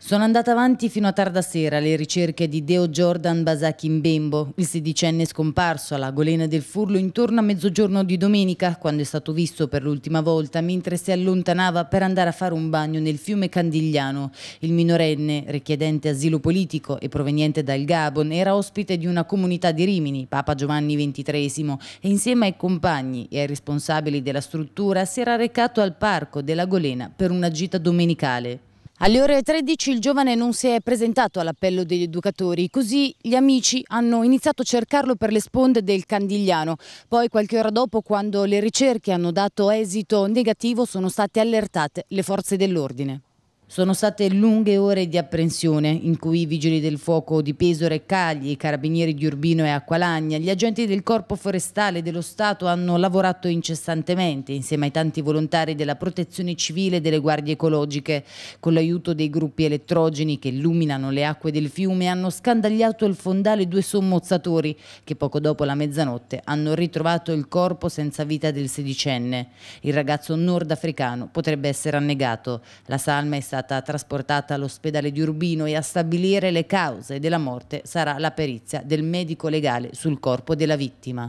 Sono andata avanti fino a tarda sera le ricerche di Deo Jordan Basaki Mbembo, il sedicenne scomparso alla golena del Furlo intorno a mezzogiorno di domenica, quando è stato visto per l'ultima volta mentre si allontanava per andare a fare un bagno nel fiume Candigliano. Il minorenne, richiedente asilo politico e proveniente dal Gabon, era ospite di una comunità di Rimini, Papa Giovanni XXIII, e insieme ai compagni e ai responsabili della struttura si era recato al parco della golena per una gita domenicale. Alle ore 13 il giovane non si è presentato all'appello degli educatori, così gli amici hanno iniziato a cercarlo per le sponde del Candigliano. Poi qualche ora dopo, quando le ricerche hanno dato esito negativo, sono state allertate le forze dell'ordine. Sono state lunghe ore di apprensione in cui i vigili del fuoco di Pesore e Cagli, i carabinieri di Urbino e Acqualagna, gli agenti del Corpo Forestale dello Stato hanno lavorato incessantemente insieme ai tanti volontari della Protezione Civile e delle Guardie Ecologiche. Con l'aiuto dei gruppi elettrogeni che illuminano le acque del fiume hanno scandagliato il fondale due sommozzatori che poco dopo la mezzanotte hanno ritrovato il corpo senza vita del sedicenne. Il ragazzo nordafricano potrebbe essere annegato. La salma è stata stata trasportata all'ospedale di Urbino e a stabilire le cause della morte sarà la perizia del medico legale sul corpo della vittima.